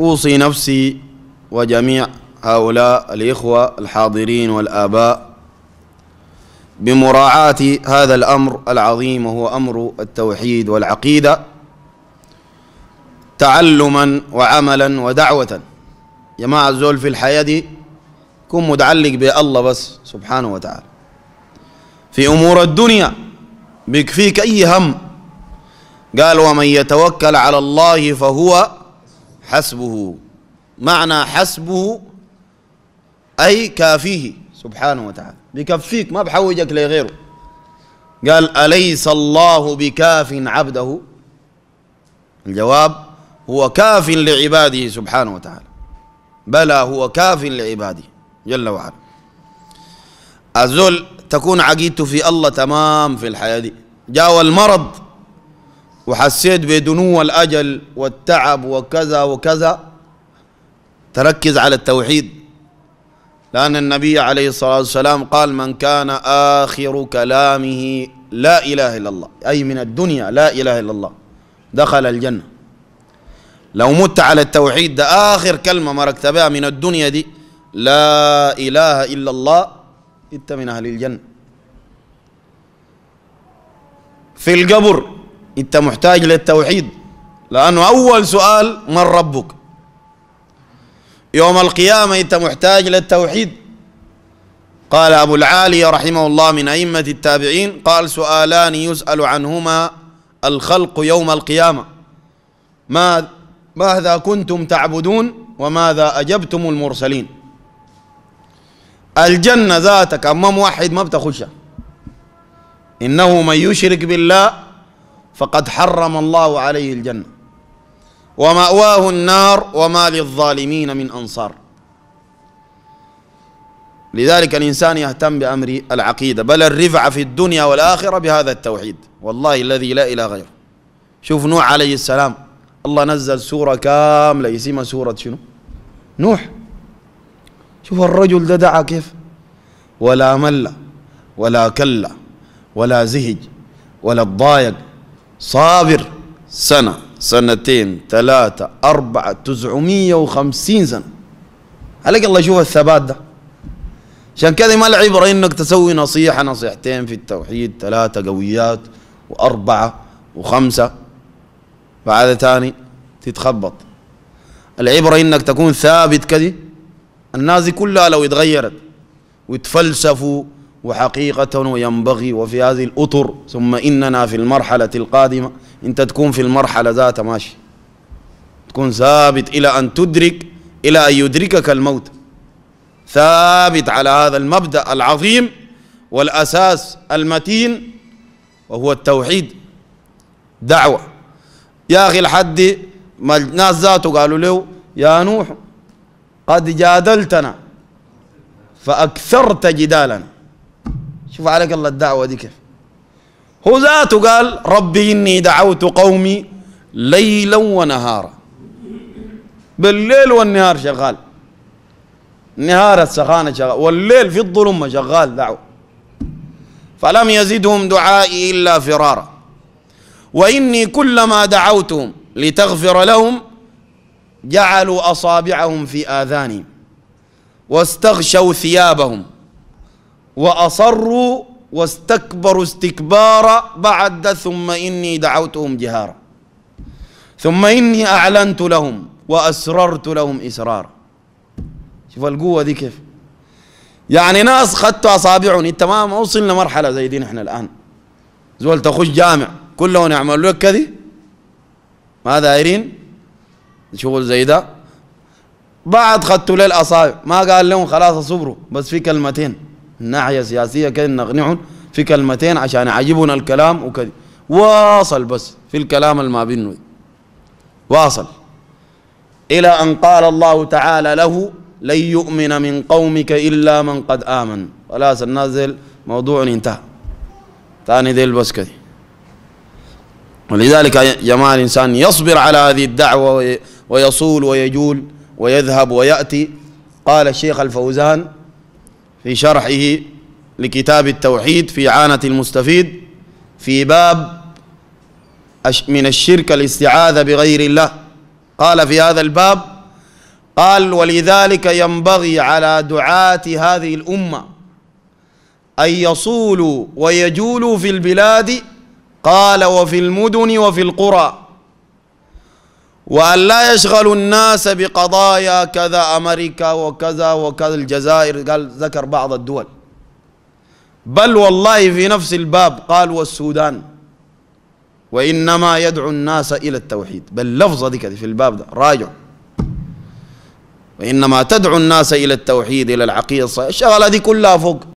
أوصي نفسي وجميع هؤلاء الإخوة الحاضرين والآباء بمراعاة هذا الأمر العظيم وهو أمر التوحيد والعقيدة تعلما وعملا ودعوة جماعة الزول في الحياة دي كن متعلق بالله بس سبحانه وتعالى في أمور الدنيا بيكفيك أي هم قال ومن يتوكل على الله فهو حسبه معنى حسبه أي كافيه سبحانه وتعالى بكفيك ما بحوجك لغيره قال أليس الله بكاف عبده الجواب هو كاف لعباده سبحانه وتعالى بلى هو كاف لعباده جل وعلا الزول تكون عقيدته في الله تمام في الحياة دي جاء المرض وحسيت بدنو الأجل والتعب وكذا وكذا تركز على التوحيد لأن النبي عليه الصلاة والسلام قال من كان آخر كلامه لا إله إلا الله أي من الدنيا لا إله إلا الله دخل الجنة لو مت على التوحيد ده آخر كلمة ما بها من الدنيا دي لا إله إلا الله أنت من أهل الجنة في القبر انت محتاج للتوحيد لانه اول سؤال من ربك يوم القيامه انت محتاج للتوحيد قال ابو العالي رحمه الله من ائمه التابعين قال سؤالان يسال عنهما الخلق يوم القيامه ما ماذا كنتم تعبدون وماذا اجبتم المرسلين الجنه ذاتك اما موحد ما بتخشها انه من يشرك بالله فقد حرم الله عليه الجنة ومأواه النار وما للظالمين من أنصار لذلك الإنسان يهتم بأمر العقيدة بل الرفع في الدنيا والآخرة بهذا التوحيد والله الذي لا إله غيره شوف نوح عليه السلام الله نزل سورة كاملة يسمى سورة شنو نوح شوف الرجل ده دعا كيف ولا مل ولا كلا ولا زهج ولا تضايق صابر سنة سنتين ثلاثة أربعة تسعمية وخمسين سنة عليك الله يشوف الثبات ده عشان كذا ما العبرة إنك تسوي نصيحة نصيحتين في التوحيد ثلاثة قويات وأربعة وخمسة بعد ثاني تتخبط العبرة إنك تكون ثابت كذي الناس دي كلها لو اتغيرت وتفلسفوا وحقيقة وينبغي وفي هذه الأطر ثم إننا في المرحلة القادمة أنت تكون في المرحلة ذاتها ماشي تكون ثابت إلى أن تدرك إلى أن يدركك الموت ثابت على هذا المبدأ العظيم والأساس المتين وهو التوحيد دعوة يا أخي لحد ما الناس ذاته قالوا له يا نوح قد جادلتنا فأكثرت جدالنا شوف عليك الله الدعوة دي كيف هو ذاته قال ربي إني دعوت قومي ليلا ونهارا بالليل والنهار شغال نهار السخانة شغال والليل في الظلمة شغال دعوة فلم يزدهم دعائي إلا فرارا وإني كلما دعوتهم لتغفر لهم جعلوا أصابعهم في آذانهم واستغشوا ثيابهم وأصروا واستكبروا استكبارا بعد ثم إني دعوتهم جهارا ثم إني أعلنت لهم وأسررت لهم إسرارا شوف القوة دي كيف يعني ناس خدت أصابعهم أنت ما وصلنا مرحلة زي دي نحن الآن زول تخش جامع كلهم يعملوا لك كذي ما دايرين شغل زي ده بعد خدتوا لي الأصابع ما قال لهم خلاص صبروا بس في كلمتين الناحية السياسية كده نقنعهم في كلمتين عشان يعجبنا الكلام وكده واصل بس في الكلام الما ما بينه واصل إلى أن قال الله تعالى له لن يؤمن من قومك إلا من قد آمن خلاص النازل موضوع انتهى ثاني ديل بس كده ولذلك يا جماعة الإنسان يصبر على هذه الدعوة ويصول ويجول ويذهب ويأتي قال الشيخ الفوزان في شرحه لكتاب التوحيد في عانة المستفيد في باب من الشرك الاستعاذة بغير الله قال في هذا الباب قال ولذلك ينبغي على دعاة هذه الأمة أن يصولوا ويجولوا في البلاد قال وفي المدن وفي القرى وأن لا يشغلوا الناس بقضايا كذا أمريكا وكذا وكذا الجزائر قال ذكر بعض الدول بل والله في نفس الباب قال والسودان وإنما يدعو الناس إلى التوحيد بل لفظة ذيك في الباب ده راجع وإنما تدعو الناس إلى التوحيد إلى العقيدة الشغلة دي كلها فوق